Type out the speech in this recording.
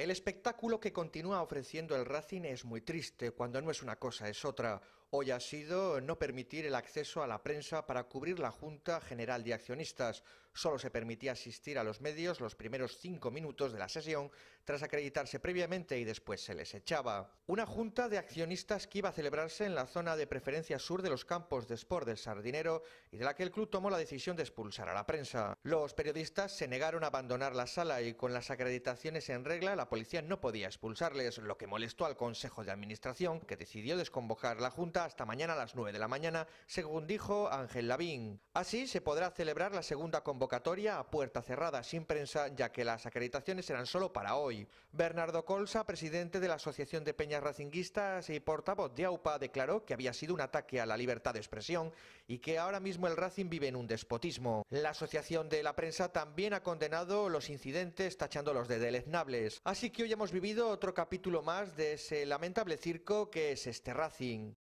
El espectáculo que continúa ofreciendo el Racing es muy triste, cuando no es una cosa, es otra. Hoy ha sido no permitir el acceso a la prensa para cubrir la Junta General de Accionistas. Solo se permitía asistir a los medios los primeros cinco minutos de la sesión, tras acreditarse previamente y después se les echaba. Una junta de accionistas que iba a celebrarse en la zona de preferencia sur de los campos de Sport del Sardinero y de la que el club tomó la decisión de expulsar a la prensa. Los periodistas se negaron a abandonar la sala y con las acreditaciones en regla la policía no podía expulsarles, lo que molestó al Consejo de Administración que decidió desconvocar la junta hasta mañana a las 9 de la mañana, según dijo Ángel Lavín. Así se podrá celebrar la segunda convocatoria a puerta cerrada sin prensa ya que las acreditaciones eran solo para hoy. Bernardo Colsa, presidente de la Asociación de Peñas Racinguistas y portavoz de AUPA, declaró que había sido un ataque a la libertad de expresión y que ahora mismo el Racing vive en un despotismo. La Asociación de la Prensa también ha condenado los incidentes tachándolos de deleznables. Así que hoy hemos vivido otro capítulo más de ese lamentable circo que es este Racing.